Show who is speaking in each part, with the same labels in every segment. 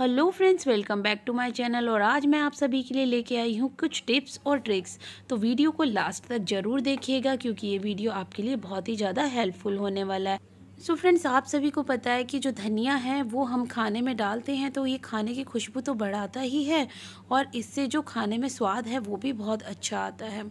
Speaker 1: hello friends welcome back to my channel और आज मैं आप सभी के लिए लेके आई हूँ कुछ टिप्स और ट्रिक्स तो वीडियो को लास्ट तक ज़रूर देखिएगा क्योंकि ये वीडियो आपके लिए बहुत ही ज़्यादा हेल्पफुल होने वाला है सो so फ्रेंड्स आप सभी को पता है कि जो धनिया है वो हम खाने में डालते हैं तो ये खाने की खुशबू तो बढ़ाता ही है और इससे जो खाने में स्वाद है वो भी बहुत अच्छा आता है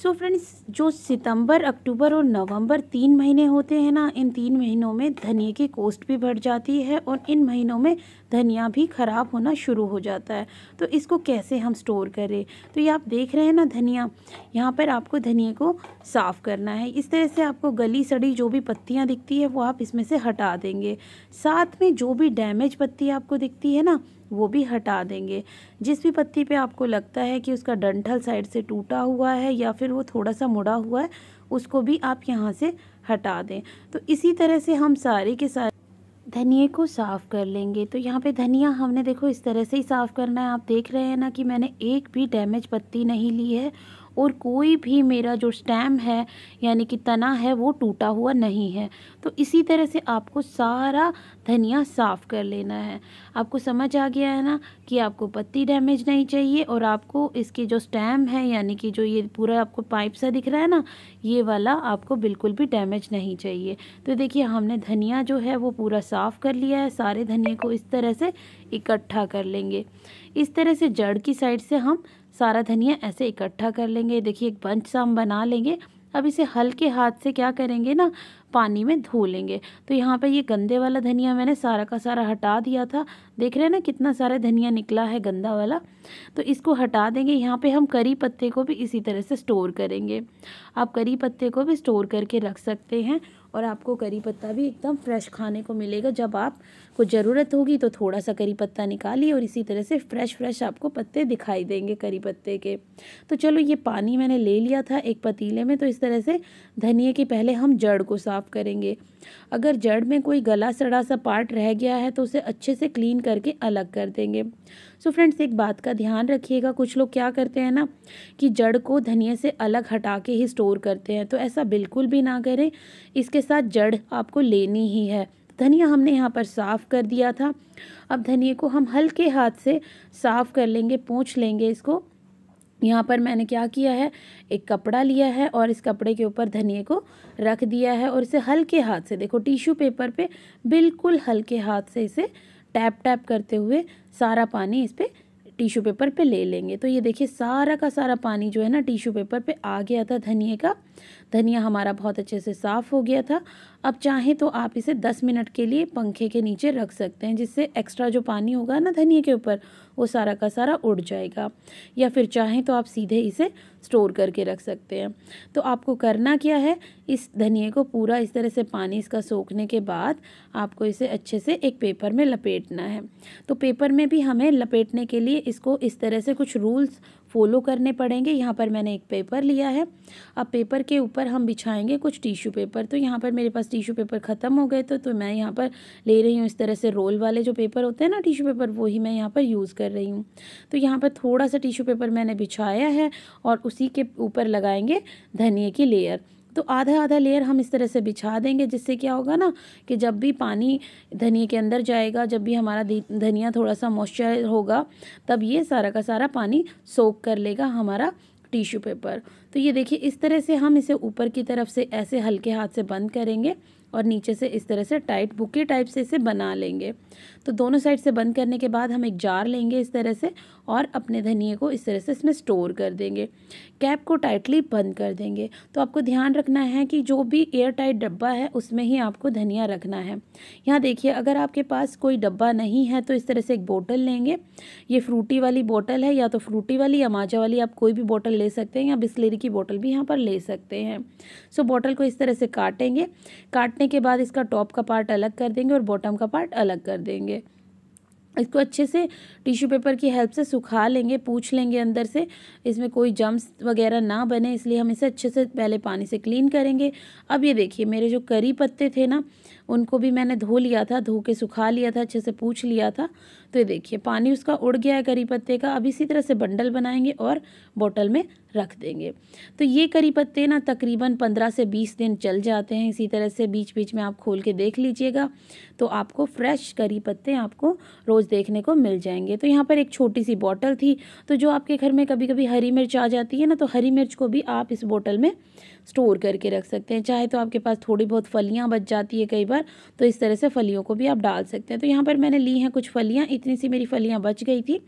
Speaker 1: सो so फ्रेंड्स जो सितंबर अक्टूबर और नवंबर तीन महीने होते हैं ना इन तीन महीनों में धनिए की कोस्ट भी बढ़ जाती है और इन महीनों में धनिया भी ख़राब होना शुरू हो जाता है तो इसको कैसे हम स्टोर करें तो ये आप देख रहे हैं ना धनिया यहाँ पर आपको धनिए को साफ़ करना है इस तरह से आपको गली सड़ी जो भी पत्तियाँ दिखती है वो आप इसमें से हटा देंगे साथ में जो भी डैमेज पत्ती आपको दिखती है ना वो भी हटा देंगे जिस भी पत्ती पे आपको लगता है कि उसका डंठल साइड से टूटा हुआ है या फिर वो थोड़ा सा मुड़ा हुआ है उसको भी आप यहाँ से हटा दें तो इसी तरह से हम सारे के सारे धनिए को साफ़ कर लेंगे तो यहाँ पे धनिया हमने देखो इस तरह से ही साफ़ करना है आप देख रहे हैं ना कि मैंने एक भी डैमेज पत्ती नहीं ली है और कोई भी मेरा जो स्टैम है यानी कि तना है वो टूटा हुआ नहीं है तो इसी तरह से आपको सारा धनिया साफ़ कर लेना है आपको समझ आ गया है ना कि आपको पत्ती डैमेज नहीं चाहिए और आपको इसके जो स्टैम है यानी कि जो ये पूरा आपको पाइप सा दिख रहा है ना ये वाला आपको बिल्कुल भी डैमेज नहीं चाहिए तो देखिए हमने धनिया जो है वो पूरा साफ़ कर लिया है सारे धनिया को इस तरह से इकट्ठा कर लेंगे इस तरह से जड़ की साइड से हम सारा धनिया ऐसे इकट्ठा कर लेंगे देखिए एक बंच सा हम बना लेंगे अब इसे हल्के हाथ से क्या करेंगे ना पानी में धो लेंगे तो यहाँ पे ये गंदे वाला धनिया मैंने सारा का सारा हटा दिया था देख रहे हैं ना कितना सारा धनिया निकला है गंदा वाला तो इसको हटा देंगे यहाँ पे हम करी पत्ते को भी इसी तरह से स्टोर करेंगे आप करी पत्ते को भी स्टोर करके रख सकते हैं और आपको करी पत्ता भी एकदम फ्रेश खाने को मिलेगा जब आपको ज़रूरत होगी तो थोड़ा सा करी पत्ता निकालिए और इसी तरह से फ्रेश फ्रेश आपको पत्ते दिखाई देंगे करी पत्ते के तो चलो ये पानी मैंने ले लिया था एक पतीले में तो इस तरह से धनिए की पहले हम जड़ को साफ़ साफ़ करेंगे अगर जड़ में कोई गला सड़ा सा पार्ट रह गया है तो उसे अच्छे से क्लीन करके अलग कर देंगे सो so फ्रेंड्स एक बात का ध्यान रखिएगा कुछ लोग क्या करते हैं ना कि जड़ को धनिया से अलग हटा के ही स्टोर करते हैं तो ऐसा बिल्कुल भी ना करें इसके साथ जड़ आपको लेनी ही है धनिया हमने यहाँ पर साफ़ कर दिया था अब धनिया को हम हल्के हाथ से साफ़ कर लेंगे पूछ लेंगे इसको यहाँ पर मैंने क्या किया है एक कपड़ा लिया है और इस कपड़े के ऊपर धनिए को रख दिया है और इसे हल्के हाथ से देखो टिश्यू पेपर पे बिल्कुल हल्के हाथ से इसे टैप टैप करते हुए सारा पानी इस पर टिश्यू पेपर पे ले लेंगे तो ये देखिए सारा का सारा पानी जो है ना टिश्यू पेपर पे आ गया था धनिए का धनिया हमारा बहुत अच्छे से साफ़ हो गया था अब चाहें तो आप इसे 10 मिनट के लिए पंखे के नीचे रख सकते हैं जिससे एक्स्ट्रा जो पानी होगा ना धनिया के ऊपर वो सारा का सारा उड़ जाएगा या फिर चाहें तो आप सीधे इसे स्टोर करके रख सकते हैं तो आपको करना क्या है इस धनिए को पूरा इस तरह से पानी इसका सोखने के बाद आपको इसे अच्छे से एक पेपर में लपेटना है तो पेपर में भी हमें लपेटने के लिए इसको इस तरह से कुछ रूल्स फॉलो करने पड़ेंगे यहाँ पर मैंने एक पेपर लिया है अब पेपर के ऊपर हम बिछाएंगे कुछ टिश्यू पेपर तो यहाँ पर मेरे पास टिश्यू पेपर ख़त्म हो गए तो तो मैं यहाँ पर ले रही हूँ इस तरह से रोल वाले जो पेपर होते हैं ना टिश्यू पेपर वही मैं यहाँ पर यूज़ कर रही हूँ तो यहाँ पर थोड़ा सा टिश्यू पेपर मैंने बिछाया है और उसी के ऊपर लगाएंगे धनिए की लेयर तो आधा आधा लेयर हम इस तरह से बिछा देंगे जिससे क्या होगा ना कि जब भी पानी धनिया के अंदर जाएगा जब भी हमारा धनिया थोड़ा सा मॉइस्चर होगा तब ये सारा का सारा पानी सोख कर लेगा हमारा टिश्यू पेपर तो ये देखिए इस तरह से हम इसे ऊपर की तरफ से ऐसे हल्के हाथ से बंद करेंगे और नीचे से इस तरह से टाइट बुके टाइप से इसे बना लेंगे तो दोनों साइड से बंद करने के बाद हम एक जार लेंगे इस तरह से और अपने धनिए को इस तरह से इसमें स्टोर कर देंगे कैप को टाइटली बंद कर देंगे तो आपको ध्यान रखना है कि जो भी एयर टाइट डब्बा है उसमें ही आपको धनिया रखना है यहाँ देखिए अगर आपके पास कोई डब्बा नहीं है तो इस तरह से एक बोटल लेंगे ये फ्रूटी वाली बोटल है या तो फ्रूटी वाली या माजा वाली आप कोई भी बोटल ले सकते हैं या बिस्लेरी की बोटल भी यहाँ पर ले सकते हैं सो बोटल को इस तरह से काटेंगे काटने काटने के बाद इसका टॉप का पार्ट अलग कर देंगे और बॉटम का पार्ट अलग कर देंगे इसको अच्छे से टिश्यू पेपर की हेल्प से सुखा लेंगे पूछ लेंगे अंदर से इसमें कोई जम्स वगैरह ना बने इसलिए हम इसे अच्छे से पहले पानी से क्लीन करेंगे अब ये देखिए मेरे जो करी पत्ते थे ना उनको भी मैंने धो लिया था धो के सुखा लिया था अच्छे से पूछ लिया था तो ये देखिए पानी उसका उड़ गया है करी पत्ते का अब इसी तरह से बंडल बनाएंगे और बोतल में रख देंगे तो ये करी पत्ते ना तकरीबन पंद्रह से बीस दिन चल जाते हैं इसी तरह से बीच बीच में आप खोल के देख लीजिएगा तो आपको फ्रेश करी पत्ते आपको रोज़ देखने को मिल जाएंगे तो यहाँ पर एक छोटी सी बॉटल थी तो जो आपके घर में कभी कभी हरी मिर्च आ जाती है ना तो हरी मिर्च को भी आप इस बॉटल में स्टोर करके रख सकते हैं चाहे तो आपके पास थोड़ी बहुत फलियाँ बच जाती है कई बार पर तो इस तरह से फलियों को भी आप डाल सकते हैं तो यहाँ पर मैंने ली हैं कुछ फलियाँ इतनी सी मेरी फलियाँ बच गई थी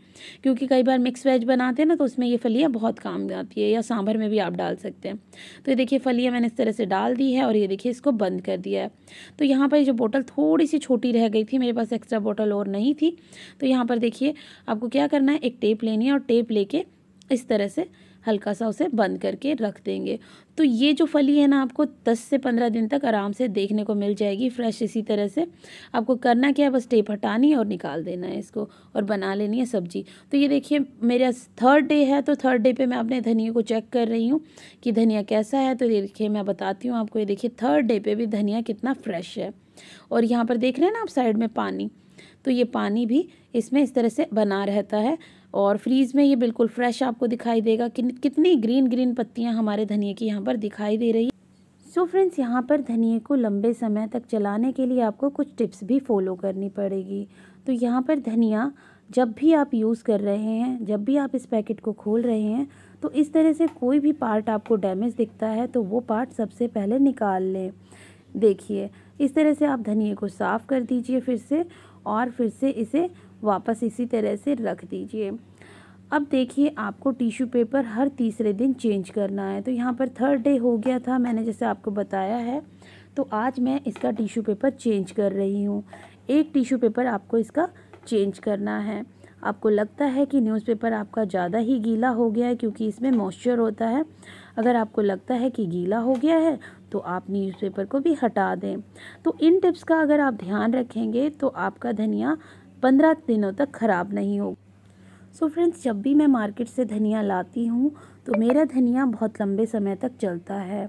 Speaker 1: क्योंकि कई बार मिक्स वेज बनाते हैं ना तो उसमें ये फलियाँ बहुत काम आती है या सांभर में भी आप डाल सकते हैं तो ये देखिए फलियाँ मैंने इस तरह से डाल दी है और ये देखिए इसको बंद कर दिया है तो यहाँ पर जो बोटल थोड़ी सी छोटी रह गई थी मेरे पास एक्स्ट्रा बोटल और नहीं थी तो यहाँ पर देखिए आपको क्या करना है एक टेप लेनी है और टेप लेके इस तरह से हल्का सा उसे बंद करके रख देंगे तो ये जो फली है ना आपको 10 से 15 दिन तक आराम से देखने को मिल जाएगी फ्रेश इसी तरह से आपको करना क्या है बस टेप हटानी है और निकाल देना है इसको और बना लेनी है सब्जी तो ये देखिए मेरा थर्ड डे है तो थर्ड डे पे मैं अपने धनिया को चेक कर रही हूँ कि धनिया कैसा है तो ये देखिए मैं बताती हूँ आपको ये देखिए थर्ड डे पर भी धनिया कितना फ्रेश है और यहाँ पर देख रहे हैं ना आप साइड में पानी तो ये पानी भी इसमें इस तरह से बना रहता है और फ्रीज़ में ये बिल्कुल फ्रेश आपको दिखाई देगा कि कितनी ग्रीन ग्रीन पत्तियाँ हमारे धनिए की यहाँ पर दिखाई दे रही है सो फ्रेंड्स यहाँ पर धनिए को लंबे समय तक चलाने के लिए आपको कुछ टिप्स भी फॉलो करनी पड़ेगी तो यहाँ पर धनिया जब भी आप यूज़ कर रहे हैं जब भी आप इस पैकेट को खोल रहे हैं तो इस तरह से कोई भी पार्ट आपको डैमेज दिखता है तो वो पार्ट सबसे पहले निकाल लें देखिए इस तरह से आप धनिए को साफ़ कर दीजिए फिर से और फिर से इसे वापस इसी तरह से रख दीजिए अब देखिए आपको टिश्यू पेपर हर तीसरे दिन चेंज करना है तो यहाँ पर थर्ड डे हो गया था मैंने जैसे आपको बताया है तो आज मैं इसका टिश्यू पेपर चेंज कर रही हूँ एक टिश्यू पेपर आपको इसका चेंज करना है आपको लगता है कि न्यूज़पेपर आपका ज़्यादा ही गीला हो गया है क्योंकि इसमें मॉइस्चर होता है अगर आपको लगता है कि गीला हो गया है तो आप न्यूज़पेपर को भी हटा दें तो इन टिप्स का अगर आप ध्यान रखेंगे तो आपका धनिया पंद्रह दिनों तक ख़राब नहीं होगा सो so फ्रेंड्स जब भी मैं मार्केट से धनिया लाती हूँ तो मेरा धनिया बहुत लंबे समय तक चलता है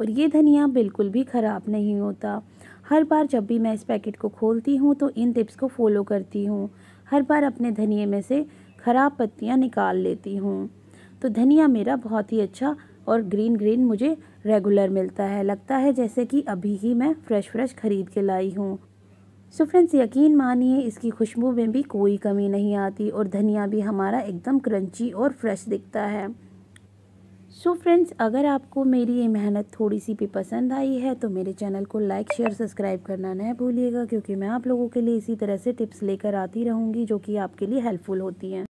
Speaker 1: और ये धनिया बिल्कुल भी ख़राब नहीं होता हर बार जब भी मैं इस पैकेट को खोलती हूँ तो इन टिप्स को फॉलो करती हूँ हर बार अपने धनिए में से ख़राब पत्तियाँ निकाल लेती हूँ तो धनिया मेरा बहुत ही अच्छा और ग्रीन ग्रीन मुझे रेगुलर मिलता है लगता है जैसे कि अभी ही मैं फ़्रेश फ्रेश ख़रीद के लाई हूँ सो फ्रेंड्स यकीन मानिए इसकी खुशबू में भी कोई कमी नहीं आती और धनिया भी हमारा एकदम क्रंची और फ्रेश दिखता है सो so फ्रेंड्स अगर आपको मेरी ये मेहनत थोड़ी सी भी पसंद आई है तो मेरे चैनल को लाइक शेयर सब्सक्राइब करना न भूलिएगा क्योंकि मैं आप लोगों के लिए इसी तरह से टिप्स लेकर आती रहूँगी जो कि आपके लिए हेल्पफुल होती हैं